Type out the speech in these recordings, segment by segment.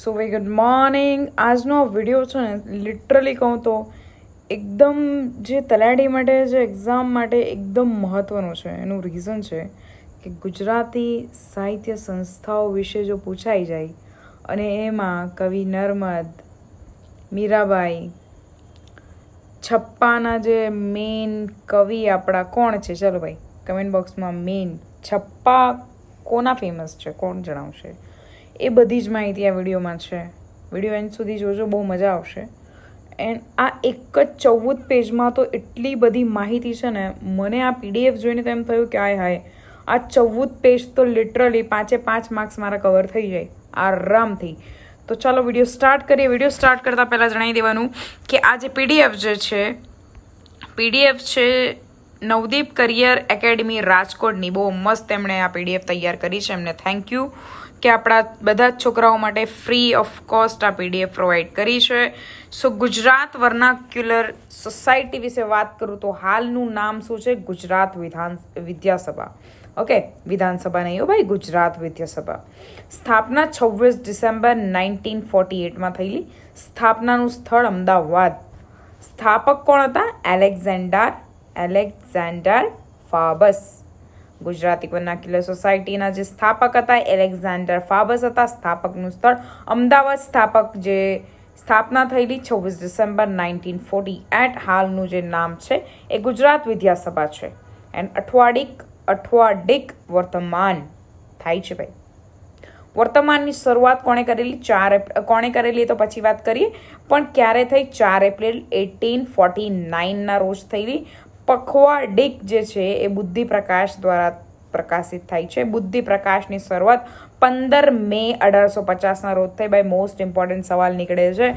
સો વે good morning આજનો video છે ને લિટરલી કહું તો એકદમ જે તલાટી માટે જે એક્ઝામ માટે એકદમ મહત્ત્વનું છે એનું રીઝન છે કે ગુજરાતી સાહિત્ય સંસ્થાઓ વિશે જો પૂછાઈ જાય અને એમાં કવિ નર્મદ મીરાબાઈ છપ્પાના જે મેઇન કવિ આપણા કોણ છે ચલો ભાઈ કમેન્ટ બોક્સમાં મેઇન છપ્પા કોના ફેમસ છે કોણ જણાવશે એ બધી જ માહિતી આ વિડીયોમાં છે વિડીયો એન્ડ સુધી જોજો બહુ મજા આવશે એન્ડ આ એક જ ચૌદ પેજમાં તો એટલી બધી માહિતી છે ને મને આ પીડીએફ જોઈને તો એમ થયું કે આય હાય આ ચૌદ પેજ તો લિટરલી પાંચે પાંચ માર્ક્સ મારા કવર થઈ જાય આરામથી તો ચાલો વિડીયો સ્ટાર્ટ કરીએ વિડીયો સ્ટાર્ટ કરતાં પહેલાં જણાવી દેવાનું કે આ જે પીડીએફ જે છે પીડીએફ છે નવદીપ કરિયર એકેડમી રાજકોટની બહુ મસ્ત એમણે આ પીડીએફ તૈયાર કરી છે એમને થેન્ક યુ કે આપણા બધા જ છોકરાઓ માટે ફ્રી ઓફ કોસ્ટ આ પીડીએફ પ્રોવાઈડ કરી છે સો ગુજરાત વર્નાક્યુલર સોસાયટી વિશે વાત કરું તો હાલનું નામ શું છે ગુજરાત વિધાન વિદ્યાસભા ઓકે વિધાનસભા નહીં હો ભાઈ ગુજરાત વિદ્યાસભા સ્થાપના છવ્વીસ ડિસેમ્બર નાઇન્ટીન ફોર્ટી એટમાં થયેલી સ્થાપનાનું સ્થળ અમદાવાદ સ્થાપક કોણ હતા એલેક્ઝેન્ડર એલેક્ઝેન્ડર ફાબસ ગુજરાત ઇકોનાક્યુલર સોસાયટીના જે સ્થાપક હતા એલેક્ઝાન્ડર ફાબસ હતા સ્થાપકનું સ્થળ અમદાવાદ સ્થાપક જે સ્થાપના થયેલી છવ્વીસ ડિસેમ્બર નાઇન્ટીન ફોર્ટી એટ હાલનું જે નામ છે એ ગુજરાત વિદ્યાસભા છે એન્ડ અઠવાડિક અઠવાડિક વર્તમાન થાય છે ભાઈ વર્તમાનની શરૂઆત કોણે કરેલી ચાર કોણે કરેલી તો પછી વાત કરીએ પણ ક્યારે થઈ ચાર એપ્રિલ એટીન ફોર્ટી નાઇનના રોજ થયેલી પખવાડિક જે છે એ બુદ્ધિ પ્રકાશ દ્વારા પ્રકાશિત થાય છે બુદ્ધિ પ્રકાશની શરૂઆત પંદર મે અઢારસો પચાસના રોજ થઈ બાય મોસ્ટ ઇમ્પોર્ટન્ટ સવાલ નીકળે છે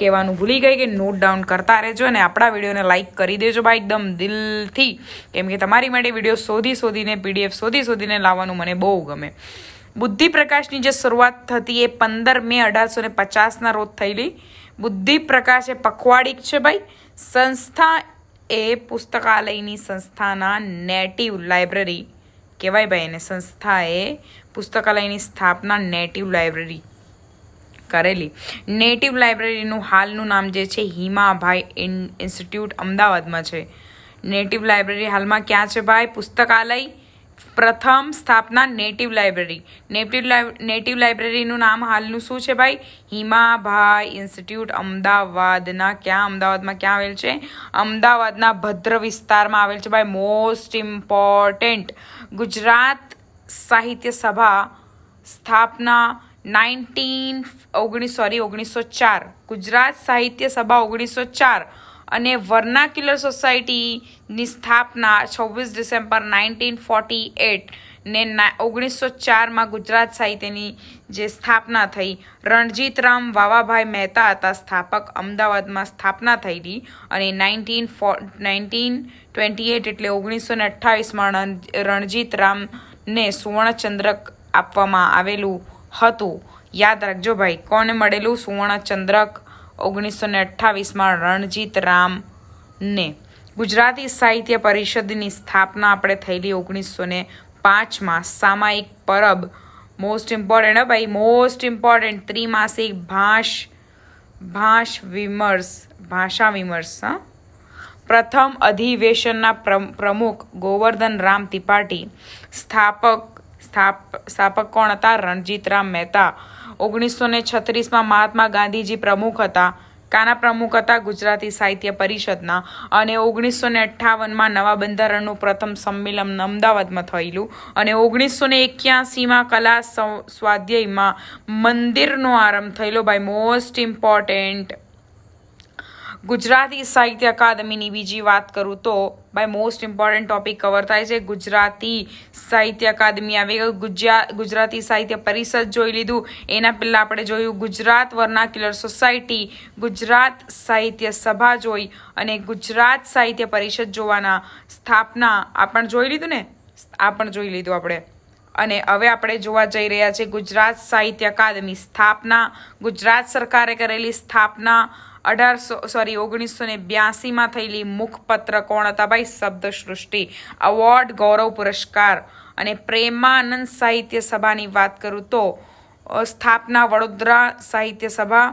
કહેવાનું ભૂલી ગઈ કે નોટ ડાઉન કરતા રહેજો અને આપણા વિડીયોને લાઇક કરી દેજો ભાઈ એકદમ દિલથી કેમ કે તમારી માટે વિડીયો શોધી શોધીને પીડીએફ શોધી શોધીને લાવવાનું મને બહુ ગમે બુદ્ધિ પ્રકાશની જે શરૂઆત થતી એ પંદર મે અઢારસો ને પચાસના રોજ થયેલી બુદ્ધિ પ્રકાશ એ પખવાડિક છે ભાઈ સંસ્થા એ પુસ્તકાલયની સંસ્થાના નેટિવ લાઇબ્રેરી કહેવાય ભાઈ એને સંસ્થાએ પુસ્તકાલયની સ્થાપના નેટિવ લાઇબ્રેરી કરેલી નેટિવ લાઇબ્રેરીનું હાલનું નામ જે છે હિમાભાઈ ઇન્સ્ટિટ્યૂટ અમદાવાદમાં છે નેટિવ લાઇબ્રેરી હાલમાં ક્યાં છે ભાઈ પુસ્તકાલય પ્રથમ સ્થાપના નેટિવ લાઇબ્રેરી નેટિવ નેટિવ લાઇબ્રેરીનું નામ હાલનું શું છે ભાઈ હિમાભાઈ ઇન્સ્ટિટ્યૂટ અમદાવાદના ક્યાં અમદાવાદમાં ક્યાં આવેલ છે અમદાવાદના ભદ્ર વિસ્તારમાં આવેલ છે ભાઈ મોસ્ટ ઇમ્પોર્ટન્ટ ગુજરાત સાહિત્ય સભા સ્થાપના નાઇન્ટીન ઓગણીસ સોરી ઓગણીસો ચાર ગુજરાત સાહિત્ય સભા ઓગણીસો ચાર અને વર્નાક્યુલર સોસાયટીની સ્થાપના છવ્વીસ ડિસેમ્બર નાઇન્ટીન ફોર્ટી એટ ને ઓગણીસો ચારમાં ગુજરાત સાહિત્યની જે સ્થાપના થઈ રણજીતરામ વાવાભાઈ મહેતા હતા સ્થાપક અમદાવાદમાં સ્થાપના થયેલી અને નાઇન્ટીન ફો નાઇન્ટીન ટ્વેન્ટી એટ એટલે ઓગણીસો ને અઠ્ઠાવીસમાં રણજીતરામને સુવર્ણચંદ્રક આપવામાં આવેલું હતું યાદ રાખજો ભાઈ કોને મળેલું સુવર્ણચંદ્રક ઓગણીસો ને અઠ્ઠાવીસમાં રણજીત રામને ગુજરાતી સાહિત્ય પરિષદની સ્થાપના આપણે થયેલી ઓગણીસો ને પાંચમાં સામાયિક પરબ મોસ્ટ ઇમ્પોર્ટન્ટ હે ભાઈ મોસ્ટ ઇમ્પોર્ટન્ટ ત્રિમાસિક ભાષ ભાષ વિમર્શ ભાષા વિમર્શ હા પ્રથમ અધિવેશનના પ્રમુખ ગોવર્ધન રામ ત્રિપાઠી સ્થાપક સ્થાપ સ્થાપક કોણ હતા રણજીતરામ મહેતા ઓગણીસો ને છત્રીસમાં મહાત્મા ગાંધીજી પ્રમુખ હતા કાના પ્રમુખ હતા ગુજરાતી સાહિત્ય પરિષદના અને ઓગણીસો ને અઠ્ઠાવનમાં નવા બંધારણનું પ્રથમ સંમેલન અમદાવાદમાં થયેલું અને ઓગણીસો ને એક્યાસીમાં કલા સ્વાધ્યાયમાં મંદિરનો આરંભ થયેલો બાય મોસ્ટ ઇમ્પોર્ટન્ટ ગુજરાતી સાહિત્ય અકાદમીની બીજી વાત કરું તો by most important topic cover થાય છે ગુજરાતી સાહિત્ય અકાદમી આવી ગયું ગુજરાતી સાહિત્ય પરિષદ જોઈ લીધું એના પહેલાં આપણે જોયું ગુજરાત વર્નાક્યુલર સોસાયટી ગુજરાત સાહિત્ય સભા જોઈ અને ગુજરાત સાહિત્ય પરિષદ જોવાના સ્થાપના આ પણ જોઈ લીધું ને આ પણ જોઈ લીધું આપણે અને હવે આપણે જોવા જઈ રહ્યા છે ગુજરાત સાહિત્ય અકાદમી સ્થાપના ગુજરાત સરકારે કરેલી સ્થાપના અઢારસો સોરી ઓગણીસો ને બ્યાસીમાં થયેલી મુખપત્ર કોણ હતા ભાઈ શબ્દસૃષ્ટિ અવોર્ડ ગૌરવ પુરસ્કાર અને પ્રેમાનંદ સાહિત્ય સભાની વાત કરું તો સ્થાપના વડોદરા સાહિત્ય સભા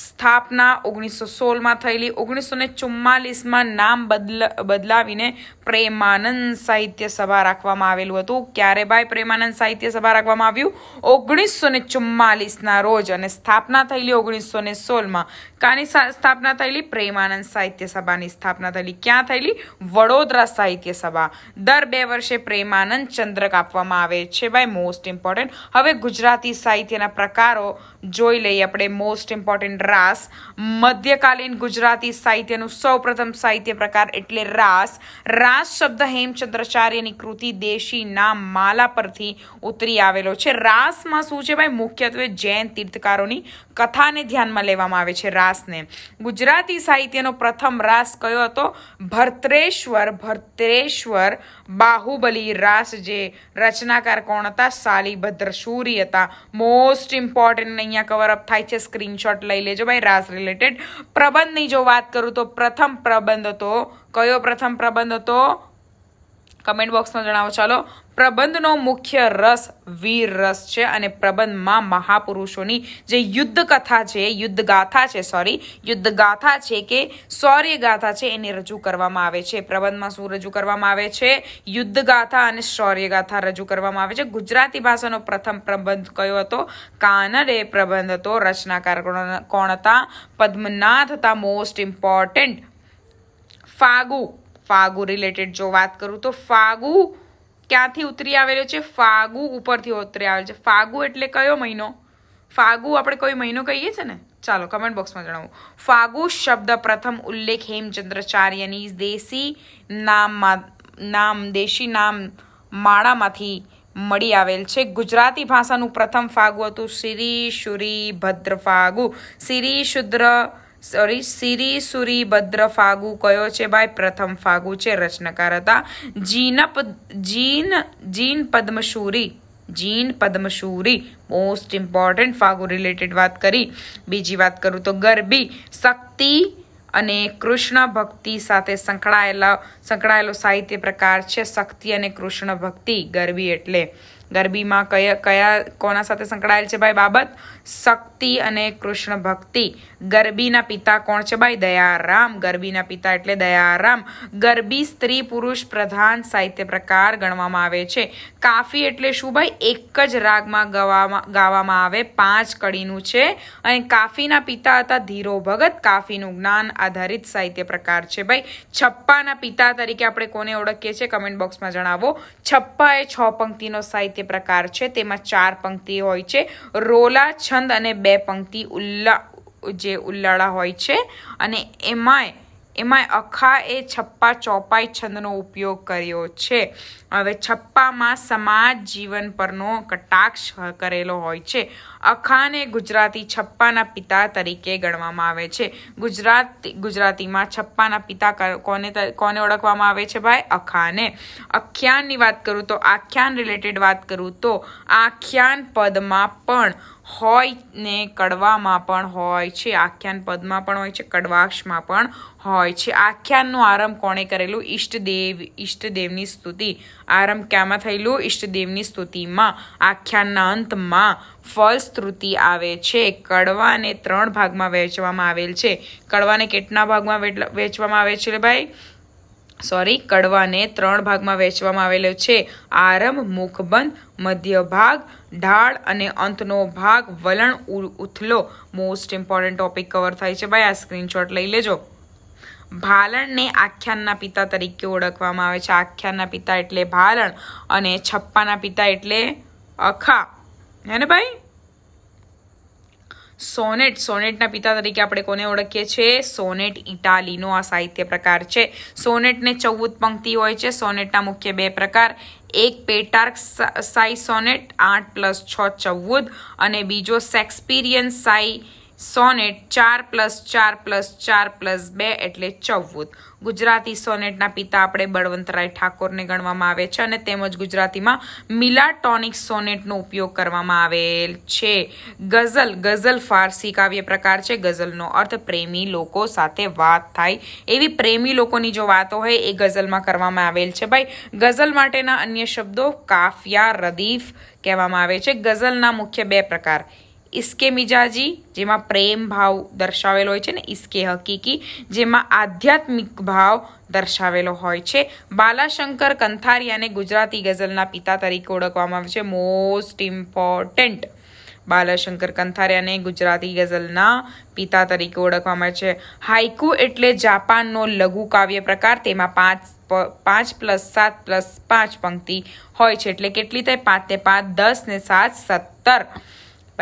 સ્થાપના ઓગણીસો સોળમાં થયેલી ઓગણીસો ને ચુમ્માલીસમાં નામ બદલ બદલાવીને પ્રેમાનંદ સાહિત્ય સભા રાખવામાં આવેલું હતું ક્યારે ભાઈ પ્રેમાનંદ સાહિત્ય સભા રાખવામાં આવ્યું ઓગણીસો ને ચુમ્માલીસના રોજ અને સ્થાપના થયેલી ઓગણીસો ને સોળમાં કાની સ્થાપના થયેલી પ્રેમાનંદ સાહિત્ય સભાની સ્થાપના થયેલી ક્યાં થયેલી વડોદરા સાહિત્ય સભા દર બે વર્ષે પ્રેમાનંદ ચંદ્રક આપવામાં આવે છે ભાઈ મોસ્ટ ઇમ્પોર્ટન્ટ હવે ગુજરાતી સાહિત્યના પ્રકારો જોઈ લઈએ આપણે મોસ્ટ ઇમ્પોર્ટન્ટ રાસ મધ્યકાલીન ગુજરાતી સાહિત્યનું સૌપ્રથમ સાહિત્ય પ્રકાર એટલે રાસ રાસ શબ્દ હેમચંદ્રાચાર્યની કૃતિ દેશી નામ માલા પરથી ઉતરી આવેલો છે રાસમાં શું છે ભાઈ મુખ્યત્વે જૈન તીર્થકારોની કથાને ધ્યાનમાં લેવામાં આવે છે રાસને ગુજરાતી સાહિત્યનો પ્રથમ રાસ કયો હતો ભરત્રેશ્વર ભરત્રેશ્વર બાહુબલી રાસ જે રચનાકાર કોણ હતા શાલીભદ્ર સૂરી હતા મોસ્ટ ઇમ્પોર્ટન્ટ અહીંયા કવર અપ થાય છે સ્ક્રીનશોટ લઈ લે લેજોભાઈ રાસ રિલેટેડ પ્રબંધની જો વાત કરું તો પ્રથમ પ્રબંધ હતો કયો પ્રથમ પ્રબંધ હતો કમેન્ટ બોક્સમાં જણાવો ચાલો પ્રબંધનો મુખ્ય રસ વીર રસ છે અને પ્રબંધમાં મહાપુરુષોની જે યુદ્ધ કથા છે યુદ્ધ ગાથા છે સોરી યુદ્ધ ગાથા છે કે શૌર્ય ગાથા છે એને રજૂ કરવામાં આવે છે પ્રબંધમાં શું રજૂ કરવામાં આવે છે યુદ્ધ ગાથા અને શૌર્ય ગાથા રજૂ કરવામાં આવે છે ગુજરાતી ભાષાનો પ્રથમ પ્રબંધ કયો હતો કાનડ એ પ્રબંધ હતો રચનાકાર કોણ હતા પદ્મનાથ હતા મોસ્ટ ઇમ્પોર્ટન્ટ ફાગુ ફાગુ રિલેટેડ જો વાત કરું તો ફાગુ ક્યાંથી ઉતરી આવેલો છે ફાગુ ઉપરથી ઉતરી આવેલો છે ફાગુ એટલે કયો મહિનો ફાગુ આપણે કોઈ મહિનો કહીએ છે ને ચાલો કમેન્ટ બોક્સમાં જણાવો ફાગુ શબ્દ પ્રથમ ઉલ્લેખ હેમચંદ્રાચાર્યની દેશી નામમાં નામ દેશી નામ માળામાંથી મળી આવેલ છે ગુજરાતી ભાષાનું પ્રથમ ફાગુ હતું શ્રી શુરી ભદ્ર ફાગુ શ્રી શુદ્ર સોરી સિરી સુરી ભદ્ર ફાગુ કયો છે ભાઈ પ્રથમ ફાગુ છે રચનાકાર હતા જીનપ જીન જીન પદ્મશૂરી જીન પદ્મશૂરી મોસ્ટ ઇમ્પોર્ટન્ટ ફાગુ રિલેટેડ વાત કરી બીજી વાત કરું તો ગરબી શક્તિ અને કૃષ્ણ ભક્તિ સાથે સંકળાયેલા સંકળાયેલો સાહિત્ય પ્રકાર છે શક્તિ અને કૃષ્ણ ભક્તિ ગરબી એટલે ગરબીમાં કયા કયા કોના સાથે સંકળાયેલ છે ભાઈ બાબત શક્તિ અને કૃષ્ણ ભક્તિ ગરબીના પિતા કોણ છે ભાઈ દયારામ ગરબીના પિતા એટલે દયારામ ગરબી સ્ત્રી પુરુષ પ્રધાન સાહિત્ય પ્રકાર ગણવામાં આવે છે કાફી એટલે શું ભાઈ એક જ રાગમાં ગવામાં ગાવામાં આવે પાંચ કડીનું છે અને કાફીના પિતા હતા ધીરો ભગત કાફીનું જ્ઞાન આધારિત સાહિત્ય પ્રકાર છે ભાઈ છપ્પાના પિતા તરીકે આપણે કોને ઓળખીએ છીએ કમેન્ટ બોક્સમાં જણાવો છપ્પા એ છ પંક્તિનો સાહિત્ય વાક્ય પ્રકાર છે તેમાં ચાર પંક્તિ હોય છે રોલા છંદ અને બે પંક્તિ ઉલ્લા જે ઉલ્લાળા હોય છે અને એમાંય એમાં અખા એ છપ્પા ચોપાઈ છંદનો ઉપયોગ કર્યો છે હવે છપ્પામાં સમાજ જીવન પરનો કટાક્ષ કરેલો હોય છે અખાને ગુજરાતી છપ્પાના પિતા તરીકે ગણવામાં આવે છે ગુજરાત ગુજરાતીમાં છપ્પાના પિતા કોને કોને ઓળખવામાં આવે છે ભાઈ અખાને અખ્યાનની વાત કરું તો આખ્યાન રિલેટેડ વાત કરું તો આખ્યાન પદમાં પણ હોય ને કડવામાં પણ હોય છે આખ્યાન પદમાં પણ હોય છે કડવાક્ષમાં પણ હોય છે આખ્યાનનો આરંભ કોણે કરેલું ઈષ્ટદેવ ઈષ્ટદેવની સ્તુતિ આરંભ ક્યાંમાં થયેલું ઈષ્ટદેવની સ્તુતિમાં આખ્યાનના અંતમાં ફલશ્રુતિ આવે છે કડવાને ત્રણ ભાગમાં વહેંચવામાં આવેલ છે કડવાને કેટલા ભાગમાં વહેંચવામાં આવે છે ભાઈ સોરી કડવાને ત્રણ ભાગમાં વહેંચવામાં આવેલો છે આરંભ મુખબંધ મધ્ય ભાગ ઢાળ અને અંતનો ભાગ વલણ ઉથલો મોસ્ટ ઇમ્પોર્ટન્ટ ટોપિક કવર થાય છે ભાઈ આ સ્ક્રીનશોટ લઈ લેજો ભાલણને આખ્યાનના પિતા તરીકે ઓળખવામાં આવે છે આખ્યાનના પિતા એટલે ભાલણ અને છપ્પાના પિતા એટલે અખા હે ને ભાઈ સોનેટ સોનેટના પિતા તરીકે આપણે કોને ઓળખીએ છીએ સોનેટ ઇટાલીનો આ સાહિત્ય પ્રકાર છે સોનેટને ચૌદ પંક્તિ હોય છે સોનેટના મુખ્ય બે પ્રકાર એક પેટાર્ક સાઈ સોનેટ આઠ પ્લસ છ ચૌદ અને બીજો સેક્સપિરિયન્સ સાઈ સોનેટ ચાર પ્લસ ચાર પ્લસ ચાર પ્લસ બે એટલે ચૌદ ગુજરાતી સોનેટના પિતા આપણે બળવંતરાય ઠાકોરને ગણવામાં આવે છે અને તેમજ ગુજરાતીમાં મિલાટોનિક સોનેટનો ઉપયોગ કરવામાં આવેલ છે ગઝલ ગઝલ ફારસી કાવ્ય પ્રકાર છે ગઝલનો અર્થ પ્રેમી લોકો સાથે વાત થાય એવી પ્રેમી લોકોની જો વાતો હોય એ ગઝલમાં કરવામાં આવેલ છે ભાઈ ગઝલ માટેના અન્ય શબ્દો કાફિયા રદીફ કહેવામાં આવે છે ગઝલના મુખ્ય બે પ્રકાર ઇસ્કે મિજાજી જેમાં પ્રેમ ભાવ દર્શાવેલો હોય છે ને ઇસ્કે હકીકી જેમાં આધ્યાત્મિક ભાવ દર્શાવેલો હોય છે બાલાશંકર કંથારિયાને ગુજરાતી ગઝલના પિતા તરીકે ઓળખવામાં આવે છે મોસ્ટ ઇમ્પોર્ટન્ટ બાલાશંકર કંથારિયાને ગુજરાતી ગઝલના પિતા તરીકે ઓળખવામાં આવે છે હાઇકુ એટલે જાપાનનો લઘુ કાવ્ય પ્રકાર તેમાં પાંચ પાંચ પ્લસ સાત પ્લસ પાંચ પંક્તિ હોય છે એટલે કેટલી થાય પાંચ તે પાંચ દસ ને સાત સત્તર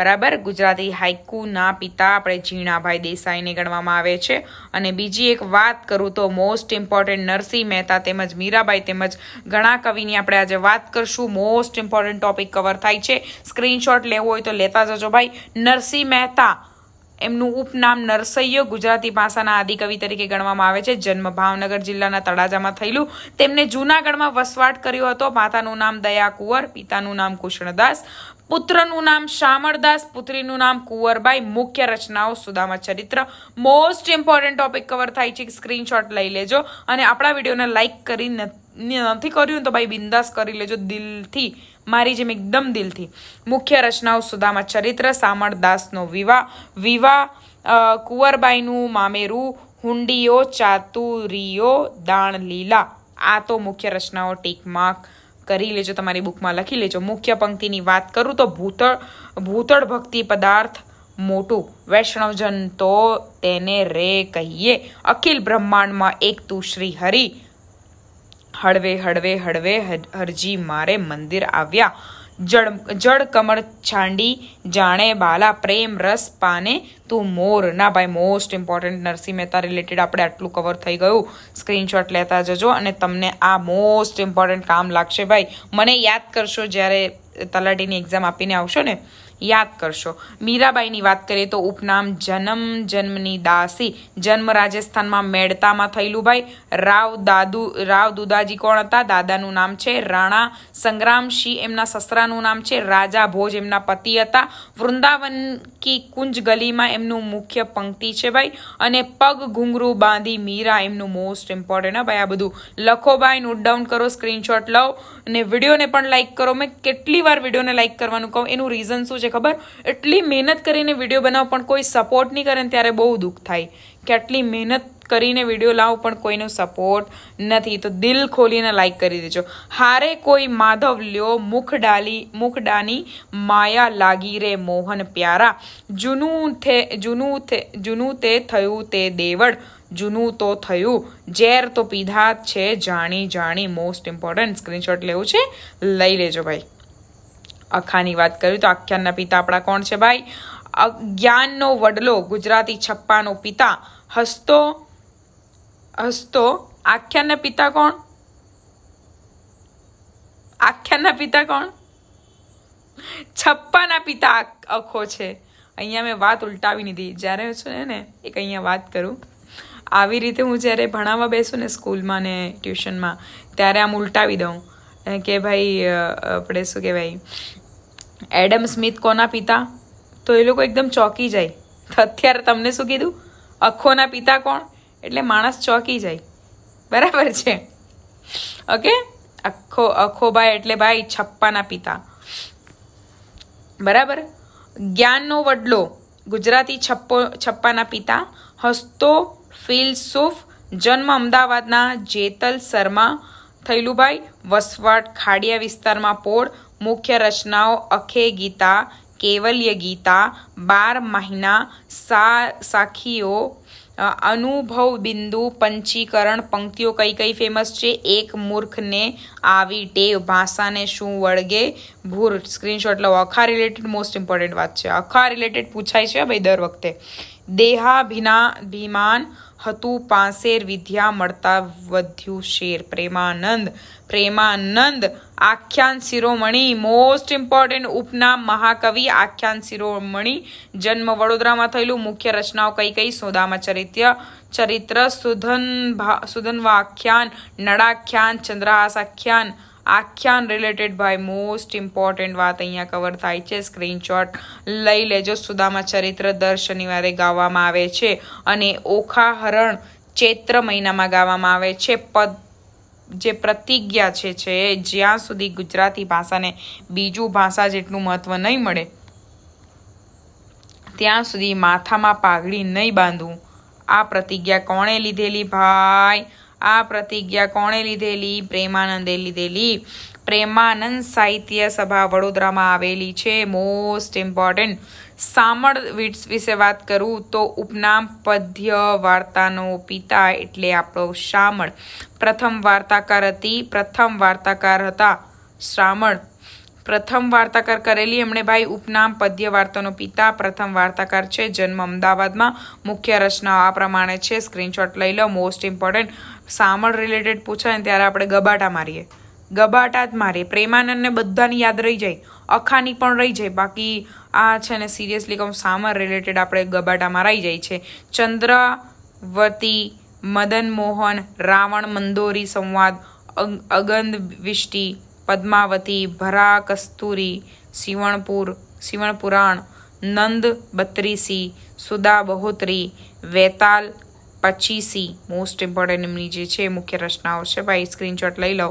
બરાબર ગુજરાતી હાઇકુના પિતા આપણે ઝીણાભાઈ દેસાઈને ગણવામાં આવે છે અને બીજી એક વાત કરું તો મોસ્ટ ઇમ્પોર્ટન્ટ નરસિંહ મહેતા તેમજ મીરાબાઈ તેમજ ઘણા કવિની આપણે આજે વાત કરશું મોસ્ટ ઇમ્પોર્ટન્ટ ટોપિક કવર થાય છે સ્ક્રીનશોટ લેવો હોય તો લેતા જજો ભાઈ નરસિંહ મહેતા એમનું ઉપનામ નરસૈયો ગુજરાતી ભાષાના આદિકવિ તરીકે ગણવામાં આવે છે જન્મ ભાવનગર જિલ્લાના તળાજામાં થયેલું તેમને જૂનાગઢમાં વસવાટ કર્યો હતો માતાનું નામ દયા કુંવર પિતાનું નામ કૃષ્ણદાસ પુત્રનું નામ શામળદાસ પુત્રીનું નામ કુંવરબાઈ મુખ્ય રચનાઓ સુદામા ચરિત્ર મોસ્ટ ઇમ્પોર્ટન્ટ ટોપિક કવર થાય છે સ્ક્રીનશોટ લઈ લેજો અને આપણા વિડીયોને લાઇક કરી નથી કર્યું તો ભાઈ બિંદાસ કરી લેજો દિલથી મારી જેમ એકદમ દિલથી મુખ્ય રચનાઓ સુદામા ચરિત્ર શામળદાસનો વિવાહ વિવાહ કુંવરબાઈનું મામેરું હુંડીઓ ચાતુરીઓ લીલા આ તો મુખ્ય રચનાઓ ટીક માર્ક કરી લેજો તમારી બુકમાં લખી લેજો મુખ્ય પંક્તિની વાત કરું તો ભૂતળ ભૂતળ ભક્તિ પદાર્થ મોટું વૈષ્ણવજન તો તેને રે કહીએ અખિલ બ્રહ્માંડમાં એક તું શ્રી હરિ હળવે હળવે હળવે હરજી મારે મંદિર આવ્યા જળ જળ કમળ છાંડી જાણે બાલા પ્રેમ રસ પાને તું મોર ના ભાઈ most important Narsinh Mehta related આપણે આટલું કવર થઈ ગયું સ્ક્રીનશોટ લેતા જજો અને તમને આ મોસ્ટ ઇમ્પોર્ટન્ટ કામ લાગશે ભાઈ મને યાદ કરશો જ્યારે તલાટીની એક્ઝામ આપીને આવશો ને યાદ કરશો મીરાબાઈની વાત કરીએ તો ઉપનામ જન્મ જન્મની દાસી જન્મ રાજસ્થાનમાં મેડતામાં થયેલું ભાઈ રાવ દાદુ રાવ દુદાજી કોણ હતા દાદાનું નામ છે રાણા સંગ્રામસિંહ એમના સસરાનું નામ છે રાજા ભોજ એમના પતિ હતા વૃંદાવન કી કુંજ ગલીમાં એમનું મુખ્ય પંક્તિ છે ભાઈ અને પગ ઘુંઘરૂ બાંધી મીરા એમનું મોસ્ટ ઇમ્પોર્ટન્ટ ભાઈ આ બધું લખો ભાઈ નોટ ડાઉન કરો સ્ક્રીનશોટ લઉં અને વિડીયોને પણ લાઇક કરો મેં કેટલી વાર વિડીયોને લાઇક કરવાનું કહું એનું રીઝન શું છે ખબર એટલી મહેનત કરીને વિડીયો બનાવો પણ કોઈ સપોર્ટ નહીં કરે ને ત્યારે બહુ દુઃખ થાય કે આટલી મહેનત કરીને વિડીયો લાવો પણ કોઈનો સપોર્ટ નથી તો દિલ ખોલીને લાઈક કરી દેજો હારે કોઈ માધવ લ્યો મુખ ડાલી મુખ ડાની માયા લાગી રે મોહન પ્યારા જૂનું થે જૂનું થે જૂનું તે થયું તે દેવડ જૂનું તો થયું ઝેર તો પીધા છે જાણી જાણી મોસ્ટ ઇમ્પોર્ટન્ટ સ્ક્રીનશોટ લેવું છે લઈ લેજો ભાઈ અખાની વાત કરું તો આખ્યાનના પિતા આપણા કોણ છે ભાઈ જ્ઞાનનો વડલો ગુજરાતી છપ્પાનો પિતા હસતો હસતો આખ્યાનના પિતા કોણ આખ્યાનના પિતા કોણ છપ્પાના પિતા અખો છે અહીંયા મેં વાત ઉલટાવી દીધી જ્યારે છે ને એક અહીંયા વાત કરું આવી રીતે હું જ્યારે ભણાવવા બેસું ને સ્કૂલમાં ને ટ્યુશનમાં ત્યારે આમ ઉલટાવી દઉં કે ભાઈ આપણે શું કહેવાય એડમ સ્મિથ કોના પિતા તો એ લોકો એકદમ ચોંકી જાય અત્યારે તમને શું કીધું અખોના પિતા કોણ એટલે માણસ ચોંકી જાય બરાબર છે ઓકે અખો અખોભાઈ એટલે ભાઈ છપ્પાના પિતા બરાબર જ્ઞાનનો વડલો ગુજરાતી છપ્પો છપ્પાના પિતા હસ્તો ફિલસુફ જન્મ અમદાવાદના જેતલ શર્મા થયેલું ભાઈ વસવાટ ખાડિયા વિસ્તારમાં પોળ મુખ્ય રચનાઓ અખે ગીતા કેવલ્ય ગીતા બાર મહિના સા સાખીઓ અનુભવ બિંદુ પંચીકરણ પંક્તિઓ કઈ કઈ ફેમસ છે એક મૂર્ખને આવી ટેવ ભાષાને શું વળગે ભૂર સ્ક્રીનશોટ લો અખા રિલેટેડ મોસ્ટ ઇમ્પોર્ટન્ટ વાત છે અખા રિલેટેડ પૂછાય છે ભાઈ દર વખતે દેહાભિના ભિમાન હતું પાંસેર વિદ્યા મળતા વધ્યું શેર પ્રેમાનંદ પ્રેમાનંદ આખ્યાન શિરોમણી મોસ્ટ ઇમ્પોર્ટન્ટ ઉપનામ મહાકવિ આખ્યાન શિરોમણી જન્મ વડોદરામાં થયેલું મુખ્ય રચનાઓ કઈ કઈ સોદામાં ચરિત્ર ચરિત્ર સુધન સુધનવા આખ્યાન નડાખ્યાન ચંદ્રહાસ આખ્યાન આખ્યાન રિલેટેડ ભાઈ મોસ્ટ ઇમ્પોર્ટન્ટ વાત અહીંયા કવર થાય છે સ્ક્રીનશોટ લઈ લેજો સુદામા ચરિત્ર દર શનિવારે ગાવામાં આવે છે અને ઓખા હરણ ચૈત્ર મહિનામાં ગાવામાં આવે છે પદ જે પ્રતિજ્ઞા છે છે જ્યાં સુધી ગુજરાતી ભાષાને બીજું ભાષા જેટલું મહત્ત્વ નહીં મળે ત્યાં સુધી માથામાં પાઘડી નહીં બાંધવું આ પ્રતિજ્ઞા કોણે લીધેલી ભાઈ આ પ્રતિજ્ઞા કોણે લીધેલી પ્રેમાનંદે લીધેલી પ્રેમાનંદ સાહિત્ય સભા વડોદરામાં આવેલી છે મોસ્ટ ઇમ્પોર્ટન્ટ સામળ વિશે વાત કરું તો ઉપનામ પદ્ય વાર્તાનો પિતા એટલે આપણો શામળ પ્રથમ વાર્તાકાર હતી પ્રથમ વાર્તાકાર હતા શ્રામળ પ્રથમ વાર્તાકાર કરેલી એમણે ભાઈ ઉપનામ પદ્ય વાર્તાનો પિતા પ્રથમ વાર્તાકાર છે જન્મ અમદાવાદમાં મુખ્ય રચના આ પ્રમાણે છે સ્ક્રીનશોટ લઈ લો મોસ્ટ ઇમ્પોર્ટન્ટ સામળ રિલેટેડ પૂછાય ને ત્યારે આપણે ગબાટા મારીએ ગબાટા જ મારીએ પ્રેમાનંદને બધાની યાદ રહી જાય અખાની પણ રહી જાય બાકી આ છે ને સિરિયસલી કહું સામર રિલેટેડ આપણે ગબાટામાં રહી જાય છે ચંદ્રવતી મદન મોહન રાવણ મંદોરી સંવાદ અગંધ વિષ્ટિ પદ્માવતી ભરા કસ્તુરી સિવણપુર સિવણ નંદ બત્રીસી સુદા બહોત્રી વેતાલ પછી સી મોસ્ટ ઇમ્પોર્ટન્ટ એમની જે છે મુખ્ય રચનાઓ છે ભાઈ સ્ક્રીનશોટ લઈ લો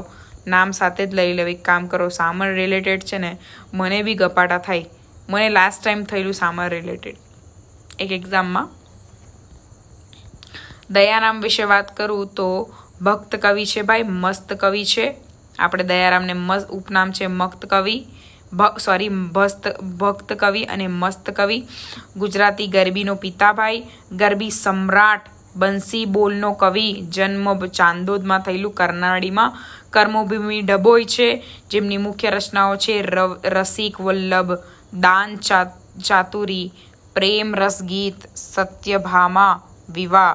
નામ સાથે જ લઈ લો એક કામ કરો સામર રિલેટેડ છે ને મને બી ગપાટા થાય મને લાસ્ટ ટાઈમ થયેલું સામર રિલેટેડ એક એક્ઝામમાં દયારામ વિશે વાત કરું તો ભક્ત કવિ છે ભાઈ મસ્ત કવિ છે આપણે દયારામને મસ્ત ઉપનામ છે મક્ત કવિ સોરી ભસ્ત ભક્ત કવિ અને મસ્ત કવિ ગુજરાતી ગરબીનો પિતાભાઈ ગરબી સમ્રાટ બંસી બોલનો કવિ જન્મ ચાંદોદમાં થયેલું કર્નાડીમાં કર્મભૂમિ ડભોઈ છે જેમની મુખ્ય રચનાઓ છે રસિક વલ્લભ દાન ચાતુરી પ્રેમ રસગીત સત્યભામા વિવાહ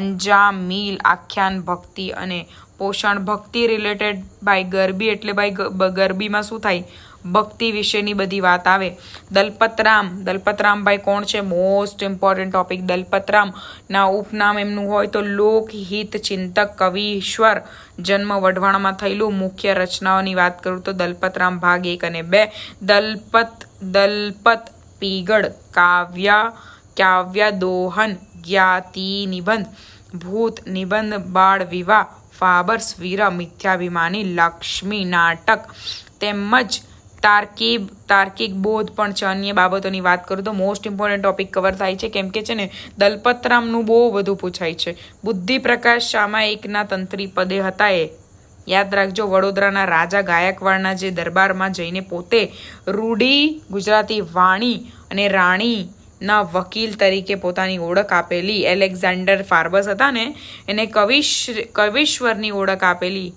અંજામ મીલ આખ્યાન ભક્તિ અને પોષણ ભક્તિ રિલેટેડ બાય ગરબી એટલે ભાઈ ગરબીમાં શું થાય ભક્તિ વિશેની બધી વાત આવે દલપતરામ દલપતરામભાઈ કોણ છે મોસ્ટ ઇમ્પોર્ટન્ટ ટોપિક દલપતરામ ના ઉપનામ એમનું હોય તો લોકહિત ચિંતક કવિશ્વર જન્મ વઢવાણમાં થયેલું મુખ્ય રચનાઓની વાત કરું તો દલપતરામ ભાગ એક અને બે દલપત દલપત પીગળ કાવ્ય કાવ્ય દોહન જ્ઞાતિ નિબંધ ભૂત નિબંધ બાળ વિવાહ ફાબર્સ વીર મિથ્યાભિમાની લક્ષ્મી નાટક તેમજ તાર્કિક તાર્કિક બોધ પણ છે અન્ય બાબતોની વાત કરું તો મોસ્ટ ઇમ્પોર્ટન્ટ ટોપિક કવર થાય છે કેમ કે છે ને દલપતરામનું બહુ બધું પૂછાય છે બુદ્ધિપ્રકાશ પ્રકાશ શામા એકના તંત્રી પદે હતા એ યાદ રાખજો વડોદરાના રાજા ગાયકવાડના જે દરબારમાં જઈને પોતે રૂઢી ગુજરાતી વાણી અને રાણીના વકીલ તરીકે પોતાની ઓળખ આપેલી એલેક્ઝાન્ડર ફાર્બસ હતા ને એને કવિશ કવિશ્વરની ઓળખ આપેલી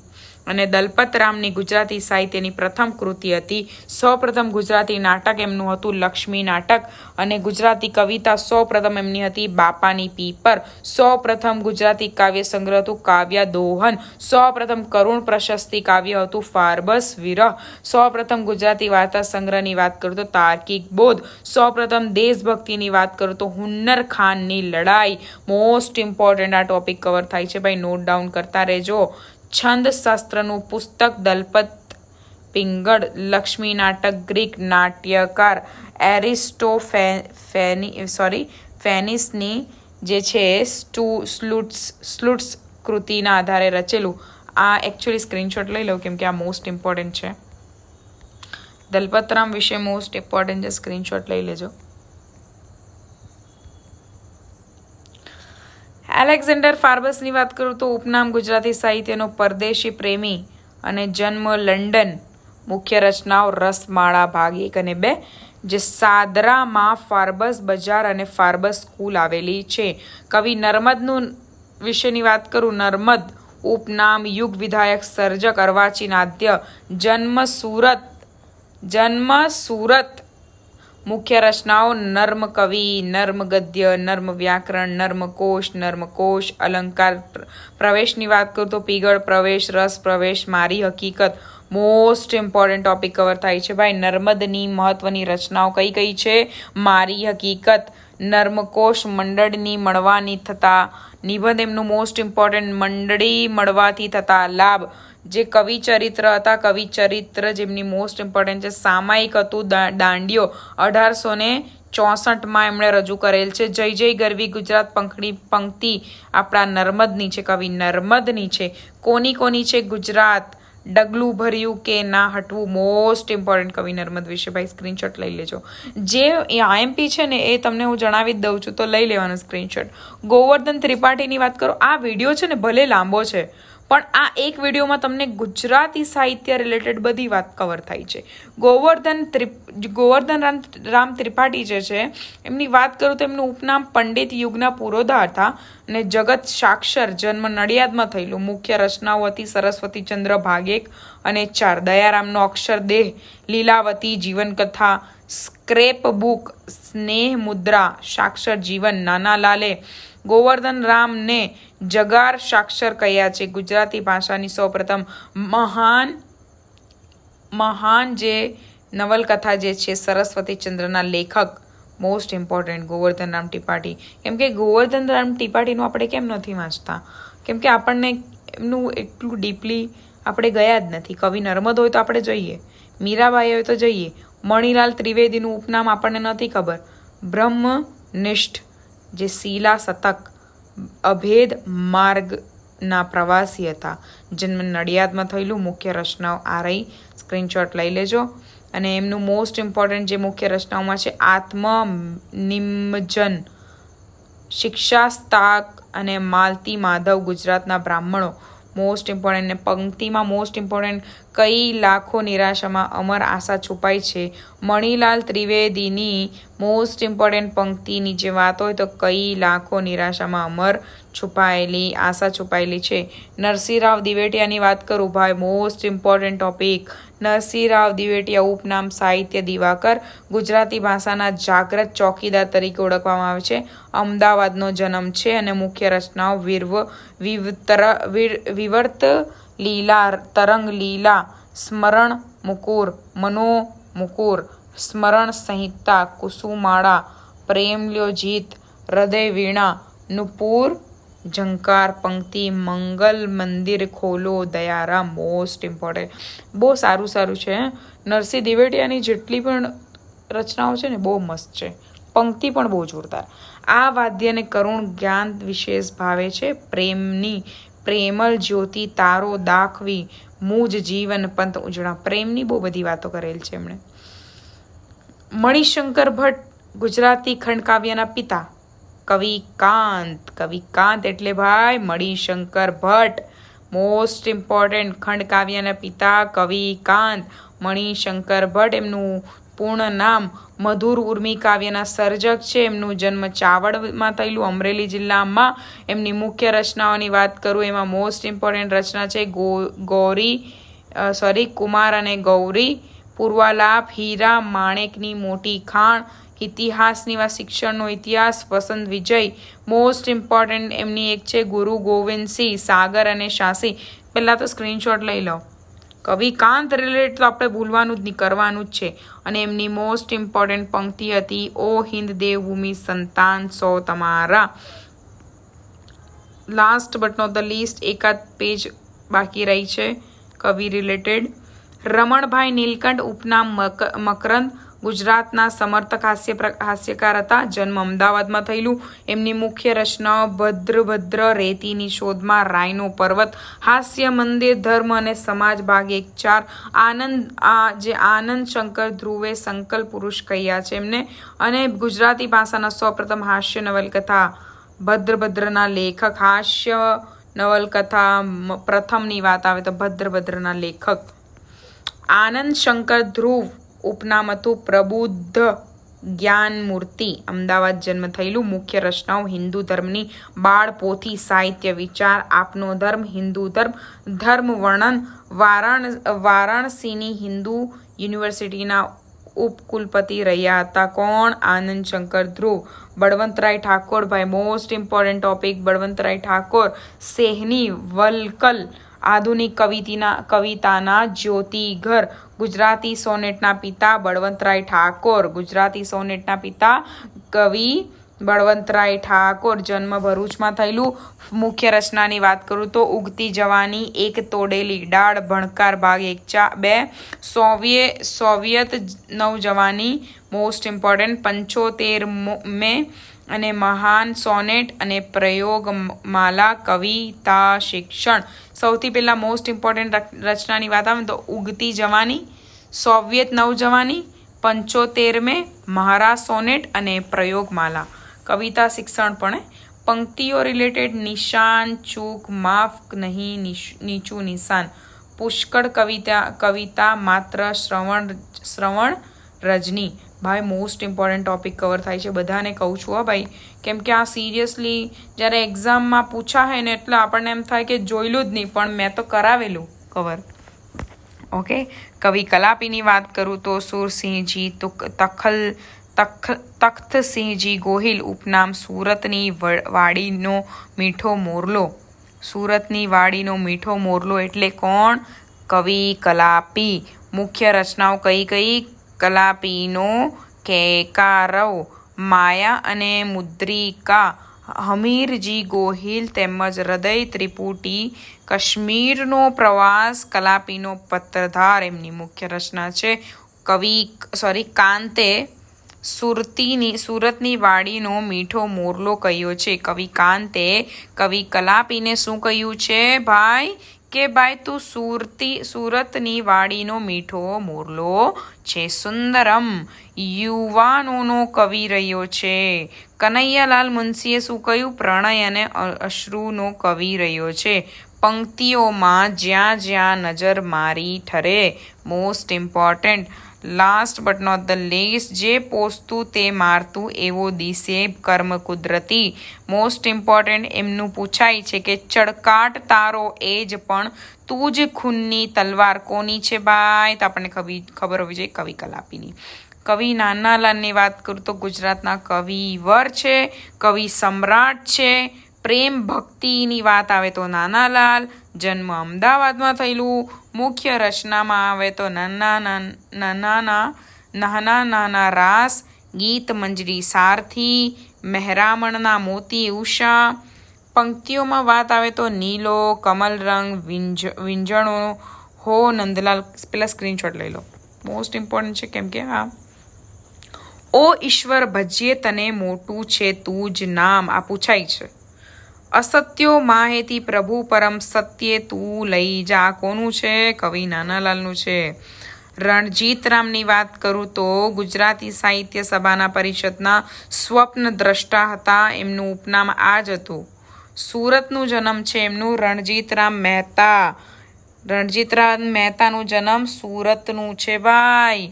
અને દલપતરામની ગુજરાતી સાહિત્યની પ્રથમ કૃતિ હતી સૌપ્રથમ ગુજરાતી નાટક એમનું હતું લક્ષ્મી નાટક અને ગુજરાતી કવિતા સૌપ્રથમ એમની હતી બાપાની પીપર સૌપ્રથમ ગુજરાતી કાવ્ય સંગ્રહ હતું કાવ્ય દોહન સૌપ્રથમ કરુણ પ્રશસ્તિ કાવ્ય હતું ફાર્બસ વિરહ સૌપ્રથમ ગુજરાતી વાર્તા સંગ્રહની વાત કરું તો તાર્કિક બોધ સૌપ્રથમ દેશભક્તિની વાત કરું તો હુન્નર ખાનની લડાઈ મોસ્ટ ઇમ્પોર્ટન્ટ આ ટોપિક કવર થાય છે ભાઈ નોટ ડાઉન કરતા રહેજો છંદ શાસ્ત્રનું પુસ્તક દલપત પિંગળ લક્ષ્મી નાટક ગ્રીક નાટ્યકાર એરિસ્ટો ફે ફેની સોરી ફેનિસની જે છે સ્ટુ સ્લુટ્સ સ્લુટ્સ કૃતિના આધારે રચેલું આ એકચ્યુઅલી સ્ક્રીનશોટ લઈ લઉં કેમકે આ મોસ્ટ ઇમ્પોર્ટન્ટ છે દલપતરામ વિશે મોસ્ટ ઇમ્પોર્ટન્ટ છે સ્ક્રીનશોટ લઈ લેજો એલેક્ઝાન્ડર ફાર્બસની વાત કરું તો ઉપનામ ગુજરાતી સાહિત્યનો પરદેશી પ્રેમી અને જન્મ લંડન મુખ્ય રચનાઓ રસમાળા ભાગ એક અને બે જે સાદરામાં ફાર્બસ બજાર અને ફાર્બસ સ્કૂલ આવેલી છે કવિ નર્મદનું વિશેની વાત કરું નર્મદ ઉપનામ યુગ વિધાયક સર્જક અર્વાચી નાદ્ય જન્મ સુરત જન્મ સુરત મુખ્ય રચનાઓ નર્મ કવિ નર્મ ગદ્ય નર્મ વ્યાકરણ નર્મ કોશ નર્મ કોશ અલંકાર પ્રવેશની વાત કરું તો પીગળ પ્રવેશ રસ પ્રવેશ મારી હકીકત મોસ્ટ ઇમ્પોર્ટન્ટ ટોપિક કવર થાય છે ભાઈ નર્મદની મહત્વની રચનાઓ કઈ કઈ છે મારી હકીકત નર્મકોશ મંડળની મળવાની થતાં નિબંધ એમનું મોસ્ટ ઇમ્પોર્ટન્ટ મંડળી મળવાથી થતા લાભ જે કવિ ચરિત્ર હતા કવિ ચરિત્ર જેમની મોસ્ટ ઇમ્પોર્ટન્ટ છે સામાયિક હતું દાંડિયો અઢારસો ને ચોસઠમાં એમણે રજૂ કરેલ છે જય જય ગરવી ગુજરાત પંખડી પંક્તિ આપણા નર્મદની છે કવિ નર્મદની છે કોની કોની છે ગુજરાત ડગલું ભર્યું કે ના હટવું મોસ્ટ ઇમ્પોર્ટન્ટ કવિ નર્મદ વિશે ભાઈ સ્ક્રીનશોટ લઈ લેજો જે આઈએમપી છે ને એ તમને હું જણાવી જ દઉં છું તો લઈ લેવાનો સ્ક્રીનશોટ ગોવર્ધન ત્રિપાઠીની વાત કરો આ વિડીયો છે ને ભલે લાંબો છે પણ આ એક વિડીયોમાં તમને ગુજરાતી સાહિત્ય રિલેટેડ બધી વાત કવર થાય છે ગોવર્ધન ગોવર્ધન રામ રામ ત્રિપાઠી જે છે એમની વાત કરું તો એમનું ઉપનામ પંડિત યુગના પુરોધા હતા અને જગત સાક્ષર જન્મ નડિયાદમાં થયેલું મુખ્ય રચનાઓ હતી સરસ્વતી ચંદ્ર ભાગ અને ચાર દયારામનો અક્ષર દેહ લીલાવતી જીવનકથા સ્ક્રેપ બુક સ્નેહ મુદ્રા સાક્ષર જીવન નાના લાલે ગોવર્ધન રામને જગાર સાક્ષર કહ્યા છે ગુજરાતી ભાષાની સૌપ્રથમ મહાન મહાન જે નવલકથા જે છે સરસ્વતી ચંદ્રના લેખક મોસ્ટ ઇમ્પોર્ટન્ટ રામ ટીપાઠી કેમ કે રામ ટીપાઠીનું આપણે કેમ નથી વાંચતા કેમ કે આપણને એમનું એટલું ડીપલી આપણે ગયા જ નથી કવિ નર્મદ હોય તો આપણે જોઈએ મીરાબાઈ હોય તો જઈએ મણિલાલ ત્રિવેદીનું ઉપનામ આપણને નથી ખબર બ્રહ્મનિષ્ઠ જે શીલા શતક અભેદ માર્ગના પ્રવાસી હતા જન્મ નડિયાદમાં થયેલું મુખ્ય રચનાઓ આ રહી સ્ક્રીનશોટ લઈ લેજો અને એમનું મોસ્ટ ઇમ્પોર્ટન્ટ જે મુખ્ય રચનાઓમાં છે આત્મ નિમજન શિક્ષાસ્તાક અને માલતી માધવ ગુજરાતના બ્રાહ્મણો મોસ્ટ ઇમ્પોર્ટન્ટ ને પંક્તિમાં મોસ્ટ ઇમ્પોર્ટન્ટ કઈ લાખો નિરાશામાં અમર આશા છુપાય છે મણિલાલ ત્રિવેદીની મોસ્ટ ઇમ્પોર્ટન્ટ પંક્તિની જે વાત હોય તો કઈ લાખો નિરાશામાં અમર છુપાયેલી આશા છુપાયેલી છે નરસિંહરાવ દિવેટિયાની વાત કરું ભાઈ most important topic Narsinhrao Divetiya ઉપનામ સાહિત્ય દિવાકર ગુજરાતી ભાષાના જાગ્રત ચોકીદાર તરીકે ઓળખવામાં આવે છે અમદાવાદનો જન્મ છે અને મુખ્ય રચનાઓ વિર્વ વિવર્ત લીલા તરંગ લીલા સ્મરણ મુકુર મનો મુકુર સ્મરણ સંહિતા કુસુમાળા પ્રેમલ્યો જીત હૃદય વીણા નુપુર ઝંકાર પંક્તિ મંગલ મંદિર ખોલો દયારામ મોસ્ટ ઇમ્પોર્ટન્ટ બહુ સારું સારું છે નરસિંહ દિવેટિયાની જેટલી પણ રચનાઓ છે ને બહુ મસ્ત છે પંક્તિ પણ બહુ જોરદાર આ વાદ્યને કરુણ જ્ઞાન વિશેષ ભાવે છે પ્રેમની પ્રેમલ જ્યોતિ તારો દાખવી મૂજ જીવન પંત ઉજળા પ્રેમની બહુ બધી વાતો કરેલ છે એમણે મણિશંકર ભટ્ટ ગુજરાતી ખંડકાવ્યના પિતા કવિકાંત કવિકાંત એટલે ભાઈ મણિશંકર ભટ્ટ મોસ્ટ ઇમ્પોર્ટન્ટ ખંડ કાવ્યના પિતા કવિકાંત મણિશંકર ભટ્ટ એમનું પૂર્ણ નામ મધુર ઉર્મી કાવ્યના સર્જક છે એમનું જન્મ ચાવડમાં થયેલું અમરેલી જિલ્લામાં એમની મુખ્ય રચનાઓની વાત કરું એમાં મોસ્ટ ઇમ્પોર્ટન્ટ રચના છે ગો ગૌરી સોરી કુમાર અને ગૌરી પૂર્વાલાપ હીરા માણેકની મોટી ખાણ ઇતિહાસની શિક્ષણનો ઇતિહાસ વસંત વિજય મોસ્ટ ઇમ્પોર્ટન્ટ એમની એક છે ગુરુ ગોવિંદસિંહ સાગર અને શાસી પહેલાં તો સ્ક્રીનશોટ લઈ લો કવિ કાંત રિલેટ તો આપણે ભૂલવાનું જ નહીં કરવાનું જ છે અને એમની મોસ્ટ ઇમ્પોર્ટન્ટ પંક્તિ હતી ઓ હિન્દ દેવભૂમિ સંતાન સો તમારા last but not the least એકાદ પેજ બાકી રહી છે કવિ રિલેટેડ રમણભાઈ નીલકંઠ ઉપનામ મક મકરંદ ગુજરાતના સમર્થક હાસ્ય હાસ્યકાર હતા જન્મ અમદાવાદમાં થયેલું એમની મુખ્ય રચના ભદ્રભદ્ર રેતીની શોધમાં રાયનો પર્વત હાસ્ય મંદિર ધર્મ અને સમાજ ભાગ એક ચાર આનંદ આ જે આનંદ શંકર ધ્રુવે સંકલ્પ પુરુષ કહ્યા છે એમને અને ગુજરાતી ભાષાના સૌપ્રથમ હાસ્ય નવલકથા ભદ્રભદ્રના લેખક હાસ્ય નવલકથા પ્રથમની વાત આવે તો ભદ્રભદ્રના લેખક આનંદ શંકર ધ્રુવ ઉપનામ હતું પ્રબુદ્ધ જ્ઞાનમૂર્તિ અમદાવાદ જન્મ થયેલું મુખ્ય રચનાઓ હિન્દુ ધર્મની બાળપોથી સાહિત્ય વિચાર આપનો ધર્મ હિન્દુ ધર્મ ધર્મ વર્ણન વારાણ વારાણસીની હિન્દુ યુનિવર્સિટીના ઉપકુલપતિ રહ્યા હતા કોણ આનંદ શંકર ધ્રુવ બળવંતરાય ઠાકોર ભાઈ most important topic Balvantray Thakor સેહની વલકલ આધુનિક કવિતીના કવિતાના જ્યોતિઘર ગુજરાતી સોનેટના પિતા બળવંતરાય ઠાકોર ગુજરાતી સોનેટના પિતા કવિ બળવંતરાય ઠાકોર જન્મ ભરૂચમાં થયેલું મુખ્ય રચનાની વાત કરું તો ઉગતી જવાની એક તોડેલી ડાળ ભણકાર ભાગ એક ચા બે સોવિયે સોવિયત નવજવાની મોસ્ટ ઇમ્પોર્ટન્ટ પંચોતેર મે અને મહાન સોનેટ અને પ્રયોગ માલા કવિતા શિક્ષણ સૌથી પહેલાં મોસ્ટ ઇમ્પોર્ટન્ટ રચનાની વાત આવે તો ઉગતી જવાની સોવિયત નવજવાની પંચોતેરમે મહારા સોનેટ અને પ્રયોગમાલા કવિતા શિક્ષણ પણ પંક્તિઓ રિલેટેડ નિશાન ચૂક માફ નહીં નીચું નિશાન પુષ્કળ કવિતા કવિતા માત્ર શ્રવણ શ્રવણ રજની ભાઈ મોસ્ટ ઇમ્પોર્ટન્ટ ટોપિક કવર થાય છે બધાને કહું છું હા ભાઈ કેમ કે આ સિરિયસલી જ્યારે એક્ઝામમાં હોય ને એટલે આપણને એમ થાય કે જોયેલું જ નહીં પણ મેં તો કરાવેલું કવર ઓકે કવિ કલાપીની વાત કરું તો સુરસિંહજી તો તખલ તખ તખ્તસિંહજી ગોહિલ ઉપનામ સુરતની વાડીનો મીઠો મોરલો સુરતની વાડીનો મીઠો મોરલો એટલે કોણ કવિ કલાપી મુખ્ય રચનાઓ કઈ કઈ કલાપીનો કેકારવ માયા અને મુદ્રિકા હમીરજી ગોહિલ તેમજ હૃદય ત્રિપુટી કાશ્મીરનો પ્રવાસ કલાપીનો પત્રધાર એમની મુખ્ય રચના છે કવિ સોરી કાંતે સુરતીની સુરતની વાડીનો મીઠો મોરલો કહ્યો છે કવિ કાંતે કવિ કલાપીને શું કહ્યું છે ભાઈ કે ભાઈ તું સુરતી સુરતની વાડીનો મીઠો મોરલો છે સુંદરમ યુવાનોનો કવિ રહ્યો છે કનૈયાલાલ મુનશીએ શું કહ્યું પ્રણય અને અશ્રુનો કવિ રહ્યો છે પંક્તિઓમાં જ્યાં જ્યાં નજર મારી ઠરે most important last but not the least જે પોસતું તે મારતું એવો દિશે કર્મ કુદરતી મોસ્ટ ઇમ્પોર્ટન્ટ એમનું પૂછાય છે કે ચડકાટ તારો એ જ પણ તું જ ખૂનની તલવાર કોની છે ભાઈ તો આપણને કવિ ખબર હોવી જોઈએ કવિ કલાપીની કવિ નાનાલાલની વાત કરું તો ગુજરાતના કવિ વર છે કવિ સમ્રાટ છે પ્રેમ ભક્તિની વાત આવે તો નાનાલાલ જન્મ અમદાવાદમાં થયેલું મુખ્ય રચનામાં આવે તો નાના નાના નાના નાના રાસ ગીત મંજરી સારથી મહેરામણના મોતી ઉષા પંક્તિઓમાં વાત આવે તો નીલો કમલ રંગ વિંજ વિંજણો હો નંદલાલ પેલા સ્ક્રીનશોટ લઈ લો મોસ્ટ ઇમ્પોર્ટન્ટ છે કેમ કે હા ઓ ઈશ્વર ભજીએ તને મોટું છે તું જ નામ આ પૂછાય છે અસત્યો માહેતી પ્રભુ પરમ સત્યે તું લઈ જા કોનું છે કવિ નાનાલાલનું છે રણજીતરામની વાત કરું તો ગુજરાતી સાહિત્ય સભાના પરિષદના સ્વપ્ન દ્રષ્ટા હતા એમનું ઉપનામ આ જ હતું સુરતનું જન્મ છે એમનું રણજીતરામ મહેતા રણજીતરામ મહેતાનું જન્મ સુરતનું છે ભાઈ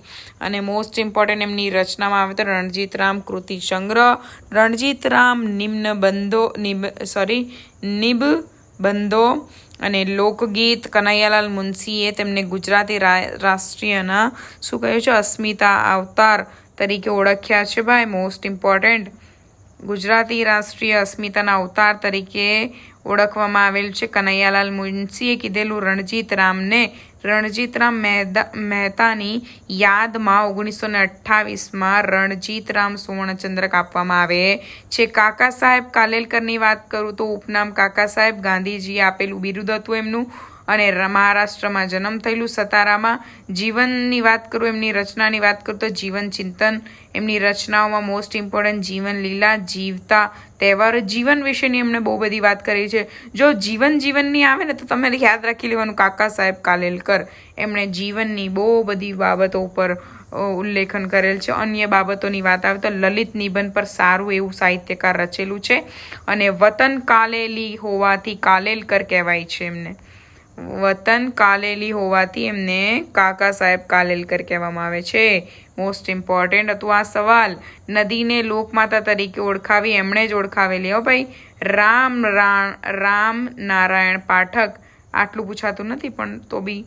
અને મોસ્ટ ઇમ્પોર્ટન્ટ એમની રચનામાં આવે તો રણજીતરામ કૃતિ સંગ્રહ રણજીતરામ નિમ્ન બંધો નિબ સોરી નિબ બંધો અને લોકગીત કનૈયાલાલ મુનશીએ તેમને ગુજરાતી રાષ્ટ્રીયના શું કહ્યું છે અસ્મિતા અવતાર તરીકે ઓળખ્યા છે ભાઈ મોસ્ટ ઇમ્પોર્ટન્ટ ગુજરાતી રાષ્ટ્રીય અસ્મિતાના અવતાર તરીકે ઓળખવામાં આવેલ છે કનૈયાલાલ મુનશીએ કીધેલું રણજીત રામને મહેદા મહેતાની યાદમાં ઓગણીસો ને અઠ્ઠાવીસમાં રણજીતરામ સુવર્ણચંદ્રક આપવામાં આવે છે કાકા સાહેબ કાલેલકરની વાત કરું તો ઉપનામ કાકા સાહેબ ગાંધીજીએ આપેલું બિરુદ હતું એમનું અને મહારાષ્ટ્રમાં જન્મ થયેલું સતારામાં જીવનની વાત કરું એમની રચનાની વાત કરું તો જીવન ચિંતન એમની રચનાઓમાં મોસ્ટ ઇમ્પોર્ટન્ટ જીવન લીલા જીવતા તહેવાર જીવન વિશેની એમણે બહુ બધી વાત કરી છે જો જીવન જીવનની આવે ને તો તમે યાદ રાખી લેવાનું કાકા સાહેબ કાલેલકર એમણે જીવનની બહુ બધી બાબતો ઉપર ઉલ્લેખન કરેલ છે અન્ય બાબતોની વાત આવે તો લલિત નિબંધ પર સારું એવું સાહિત્યકાર રચેલું છે અને વતન કાલેલી હોવાથી કાલેલકર કહેવાય છે એમને વતન કાલેલી હોવાથી એમને કાકા સાહેબ કાલેલકર કહેવામાં આવે છે મોસ્ટ ઇમ્પોર્ટન્ટ હતું આ સવાલ નદીને લોકમાતા તરીકે ઓળખાવી એમણે જ ઓળખાવેલી હો ભાઈ રામ રામ નારાયણ પાઠક આટલું પૂછાતું નથી પણ તો બી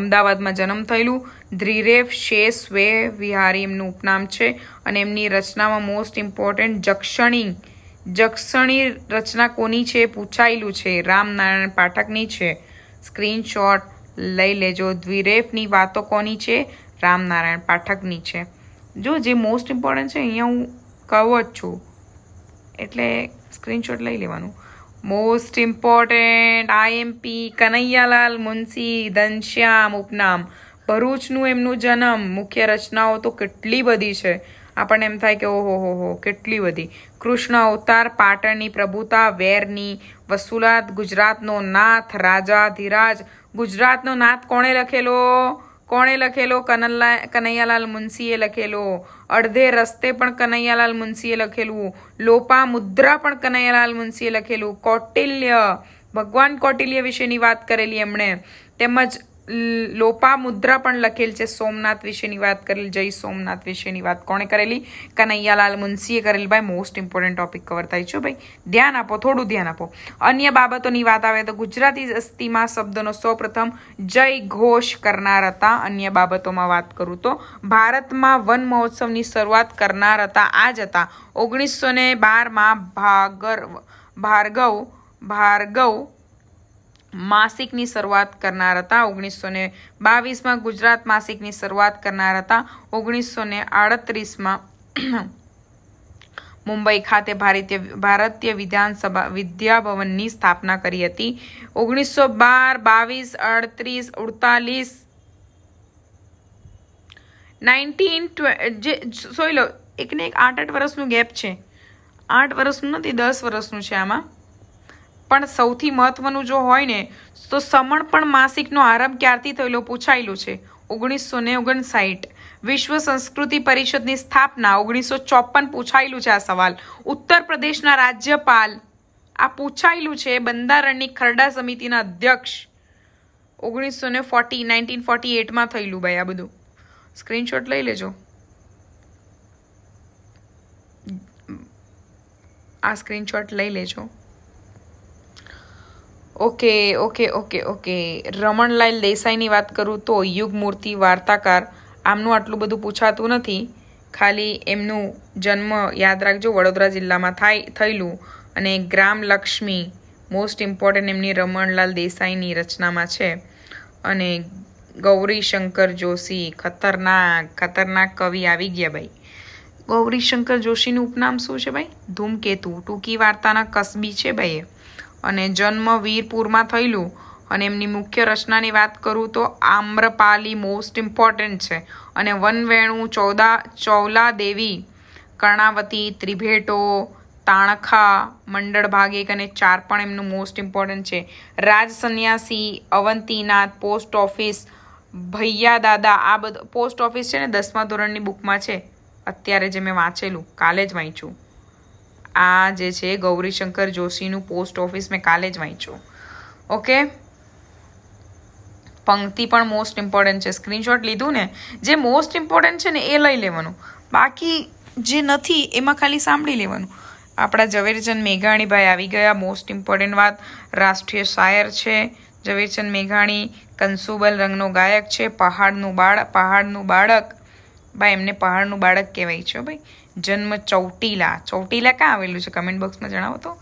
અમદાવાદમાં જન્મ થયેલું ધ્રીરેફ શે વે વિહારી એમનું ઉપનામ છે અને એમની રચનામાં મોસ્ટ ઇમ્પોર્ટન્ટ જક્ષણી જક્ષણી રચના કોની છે પૂછાયેલું છે રામનારાયણ પાઠકની છે સ્ક્રીનશોટ લઈ લેજો દ્વિરેફની વાતો કોની છે રામનારાયણ પાઠકની છે જો જે મોસ્ટ ઇમ્પોર્ટન્ટ છે અહીંયા હું કહું જ છું એટલે સ્ક્રીનશોટ લઈ લેવાનું most important IMP Kanaiyalal Munshi Ghanshyam ઉપનામ ભરૂચનું એમનું જન્મ મુખ્ય રચનાઓ તો કેટલી બધી છે આપણને એમ થાય કે ઓહો હો હો કેટલી બધી કૃષ્ણ અવતાર પાટણની પ્રભુતા વેરની વસુલાત ગુજરાતનો નાથ રાજા ધીરાજ ગુજરાતનો નાથ કોણે લખેલો કોણે લખેલો કનલ્લા કનૈયાલાલ મુનશીએ લખેલો અડધે રસ્તે પણ કનૈયાલાલ મુનશીએ લખેલું લોપા મુદ્રા પણ કનૈયાલાલ મુનશીએ લખેલું કૌટિલ્ય ભગવાન કૌટિલ્ય વિશેની વાત કરેલી એમણે તેમજ લોપા મુદ્રા પણ લખેલ છે સોમનાથ વિશેની વાત કરેલી જય સોમનાથ વિશેની વાત કોણે કરેલી કનૈયાલાલ મુનશીએ કરેલી ભાઈ મોસ્ટ ઇમ્પોર્ટન્ટ ટોપિક કવર થાય છે ભાઈ ધ્યાન આપો થોડું ધ્યાન આપો અન્ય બાબતોની વાત આવે તો ગુજરાતી અસ્થિમાં શબ્દનો સૌપ્રથમ જય ઘોષ કરનાર હતા અન્ય બાબતોમાં વાત કરું તો ભારતમાં વન મહોત્સવની શરૂઆત કરનાર હતા આ જ હતા ઓગણીસો ને બારમાં ભાગર ભાર્ગવ ભાર્ગવ માસિકની શરૂઆત કરનાર હતા ઓગણીસો ને બાવીસમાં ગુજરાત માસિકની શરૂઆત કરનાર હતા ઓગણીસો ને આડત્રીસમાં મુંબઈ ખાતે ભારતીય ભારતીય વિધાનસભા વિદ્યાભવનની સ્થાપના કરી હતી ઓગણીસો બાર બાવીસ અડત્રીસ ઉડતાલીસ નાઇન્ટીન જે સોઈ લો એકને એક આઠ આઠ વર્ષનું ગેપ છે આઠ વર્ષનું નથી દસ વર્ષનું છે આમાં પણ સૌથી મહત્વનું જો હોય ને તો સમણ માસિકનો આરંભ ક્યારથી થયેલો પૂછાયેલું છે ઓગણીસો ને ઓગણસાઠ વિશ્વ સંસ્કૃતિ પરિષદની સ્થાપના ઓગણીસો ચોપન પૂછાયેલું છે આ સવાલ ઉત્તર પ્રદેશના રાજ્યપાલ આ પૂછાયેલું છે બંધારણની ખરડા સમિતિના અધ્યક્ષ ઓગણીસો ને ફોર્ટી નાઇન્ટીન ફોર્ટી એટમાં થયેલું ભાઈ આ બધું સ્ક્રીનશોટ લઈ લેજો આ સ્ક્રીનશોટ લઈ લેજો okay okay okay okay Ramanlal દેસાઈની વાત કરું તો યુગમૂર્તિ વાર્તાકાર આમનું આટલું બધું પૂછાતું નથી ખાલી એમનું જન્મ યાદ રાખજો વડોદરા જિલ્લામાં થાય થયેલું અને ગ્રામ લક્ષ્મી મોસ્ટ ઇમ્પોર્ટન્ટ એમની રમણલાલ દેસાઈની રચનામાં છે અને ગૌરીશંકર જોશી ખતરનાક ખતરનાક કવિ આવી ગયા ભાઈ ગૌરીશંકર જોશીનું ઉપનામ શું છે ભાઈ ધૂમકેતુ ટૂંકી વાર્તાના કસબી છે ભાઈ એ અને જન્મ વીરપુરમાં થયેલું અને એમની મુખ્ય રચનાની વાત કરું તો આમ્રપાલી મોસ્ટ ઇમ્પોર્ટન્ટ છે અને વનવેણું ચૌદા ચૌલા દેવી કર્ણાવતી ત્રિભેટો તાણખા મંડળ ભાગ એક અને ચાર પણ એમનું મોસ્ટ ઇમ્પોર્ટન્ટ છે રાજ સંન્યાસી અવંતીનાથ પોસ્ટ ઓફિસ ભૈયા દાદા આ બધું પોસ્ટ ઓફિસ છે ને દસમા ધોરણની બુકમાં છે અત્યારે જે મેં વાંચેલું કાલે જ વાંચ્યું આ જે છે ગૌરીશંકર જોશીનું પોસ્ટ ઓફિસ મેં કાલે જ વાંચ્યું ઓકે પંક્તિ પણ મોસ્ટ ઇમ્પોર્ટન્ટ છે સ્ક્રીનશોટ લીધું ને જે મોસ્ટ ઇમ્પોર્ટન્ટ છે ને એ લઈ લેવાનું બાકી જે નથી એમાં ખાલી સાંભળી લેવાનું આપણા ઝવેરચંદ મેઘાણીભાઈ આવી ગયા મોસ્ટ ઇમ્પોર્ટન્ટ વાત રાષ્ટ્રીય શાયર છે ઝવેરચંદ મેઘાણી કંસુબલ રંગનો ગાયક છે પહાડનું બાળ પહાડનું બાળક ભાઈ એમને પહાડનું બાળક કહેવાય છે ભાઈ જન્મ ચૌટીલા ચૌટીલા ક્યાં આવેલું છે કમેન્ટ બોક્સમાં જણાવો તો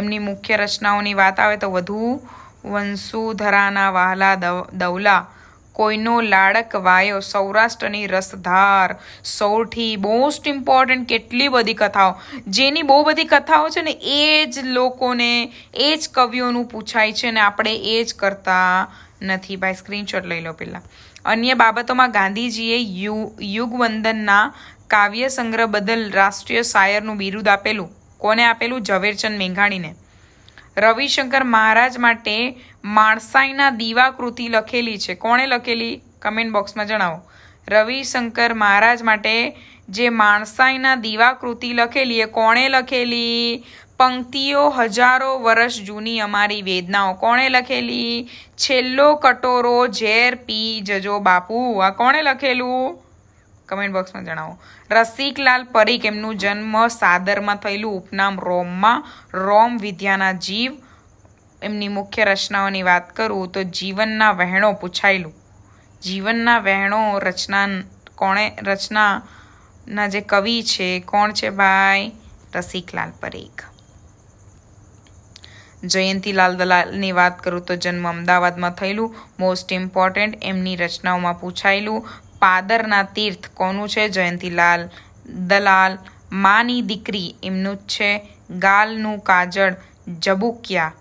એમની મુખ્ય રચનાઓની વાત આવે તો વધુ વંશુધરાના વહાલા દવલા કોઈનો લાડક વાયો સૌરાષ્ટ્રની રસધાર સૌથી મોસ્ટ ઇમ્પોર્ટન્ટ કેટલી બધી કથાઓ જેની બહુ બધી કથાઓ છે ને એ જ લોકોને એ જ કવિઓનું પૂછાય છે ને આપણે એ જ કરતા નથી ભાઈ સ્ક્રીનશોટ લઈ લો પહેલાં અન્ય બાબતોમાં ગાંધીજીએ યુ યુગવંદનના કાવ્ય સંગ્રહ બદલ રાષ્ટ્રીય શાયરનું બિરુદ આપેલું કોને આપેલું ઝવેરચંદ મેઘાણીને રવિશંકર મહારાજ માટે માણસાઈના દીવા કૃતિ લખેલી છે કોણે લખેલી કમેન્ટ બોક્સમાં જણાવો રવિશંકર મહારાજ માટે જે માણસાઈના દીવાકૃતિ લખેલી એ કોણે લખેલી પંક્તિઓ હજારો વર્ષ જૂની અમારી વેદનાઓ કોણે લખેલી છેલ્લો કટોરો ઝેર પી જજો બાપુ આ કોણે લખેલું કમેન્ટ બોક્સમાં જણાવો રસિકલાલ પરીખ એમનું જન્મ સાદરમાં થયેલું ઉપનામ રોમમાં રોમ વિદ્યાના જીવ એમની મુખ્ય રચનાઓની વાત કરું તો જીવનના વહેણો પૂછાયેલું જીવનના વહેણો રચના કોણે રચનાના જે કવિ છે કોણ છે ભાઈ રસિકલાલ પરીખ લાલ દલાલની વાત કરું તો જન્મ અમદાવાદમાં થયેલું મોસ્ટ ઇમ્પોર્ટન્ટ એમની રચનાઓમાં પૂછાયેલું પાદરના તીર્થ કોનું છે જયંતીલાલ દલાલ માની દીકરી એમનું જ છે ગાલનું કાજળ જબુકિયા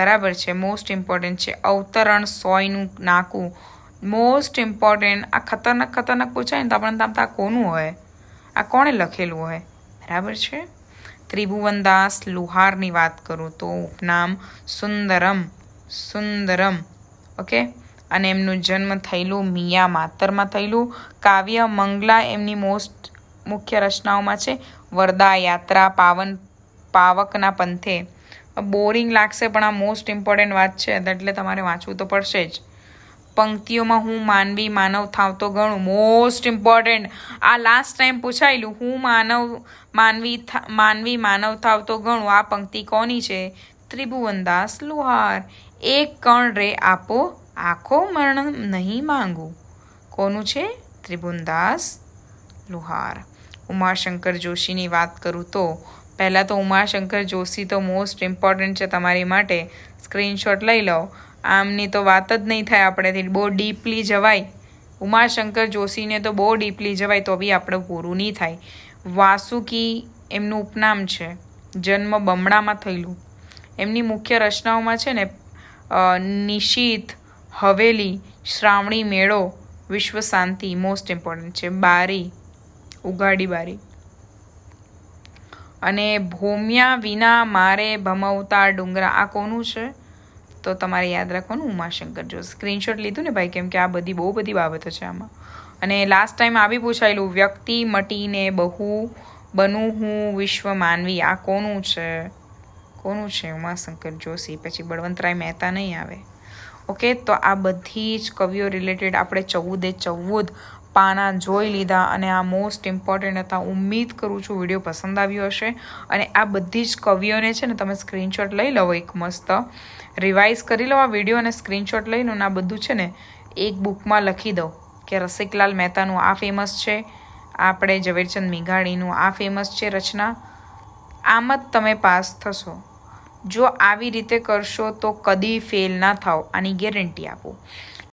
બરાબર છે મોસ્ટ ઇમ્પોર્ટન્ટ છે અવતરણ સોયનું નાકું મોસ્ટ ઇમ્પોર્ટન્ટ આ ખતરનાક ખતરનાક પૂછાય ને તો આપણને આમ તો આ કોનું હોય આ કોણે લખેલું હોય બરાબર છે ત્રિભુવનદાસ લુહારની વાત કરું તો ઉપનામ સુંદરમ સુંદરમ ઓકે અને એમનું જન્મ થયેલું મિયા માતરમાં થયેલું કાવ્ય મંગલા એમની મોસ્ટ મુખ્ય રચનાઓમાં છે વરદા યાત્રા પાવન પાવકના પંથે બોરિંગ લાગશે પણ આ મોસ્ટ ઇમ્પોર્ટન્ટ વાત છે એટલે તમારે વાંચવું તો પડશે જ પંક્તિઓમાં હું માનવી માનવ થાવતો ગણું મોસ્ટ ઇમ્પોર્ટન્ટ આ લાસ્ટ ટાઈમ પૂછાયેલું હું માનવ માનવી માનવી માનવ થાવતો ગણું આ પંક્તિ કોની છે ત્રિભુવનદાસ લુહાર એક કણ રે આપો આખો મરણ નહીં માંગું કોનું છે ત્રિભુનદાસ લુહાર ઉમાશંકર જોશીની વાત કરું તો પહેલાં તો ઉમાશંકર જોશી તો મોસ્ટ ઇમ્પોર્ટન્ટ છે તમારી માટે સ્ક્રીનશોટ લઈ લો આમની તો વાત જ નહીં થાય આપણેથી બહુ ડીપલી જવાય ઉમાશંકર જોશીને તો બહુ ડીપલી જવાય તો બી આપણે પૂરું નહીં થાય વાસુકી એમનું ઉપનામ છે જન્મ બમણામાં થયેલું એમની મુખ્ય રચનાઓમાં છે ને નિશિત હવેલી શ્રાવણી મેળો વિશ્વ શાંતિ મોસ્ટ ઇમ્પોર્ટન્ટ છે બારી ઉગાડી બારી અને ભોમ્યા વિના મારે ભમવતા ડુંગરા આ કોનું છે તો તમારે યાદ રાખવાનું ઉમાશંકર જો સ્ક્રીનશોટ લીધું ને ભાઈ કેમ કે આ બધી બહુ બધી બાબતો છે આમાં અને લાસ્ટ ટાઈમ આવી પૂછાયેલું વ્યક્તિ મટીને બહુ બનું હું વિશ્વ માનવી આ કોનું છે કોનું છે ઉમાશંકર જોશી પછી બળવંતરાય મહેતા નહીં આવે ઓકે તો આ બધી જ કવિઓ રિલેટેડ આપણે ચૌદે ચૌદ પાના જોઈ લીધા અને આ મોસ્ટ ઇમ્પોર્ટન્ટ હતા ઉમ્મીદ કરું છું વિડીયો પસંદ આવ્યો હશે અને આ બધી જ કવિઓને છે ને તમે સ્ક્રીનશોટ લઈ લો એક મસ્ત રિવાઇઝ કરી લો આ વિડીયો અને સ્ક્રીનશોટ લઈને લો આ બધું છે ને એક બુકમાં લખી દો કે રસિકલાલ મહેતાનું આ ફેમસ છે આપણે ઝવેરચંદ મેઘાણીનું આ ફેમસ છે રચના આમ જ તમે પાસ થશો જો આવી રીતે કરશો તો કદી ફેલ ના થાવ આની ગેરંટી આપો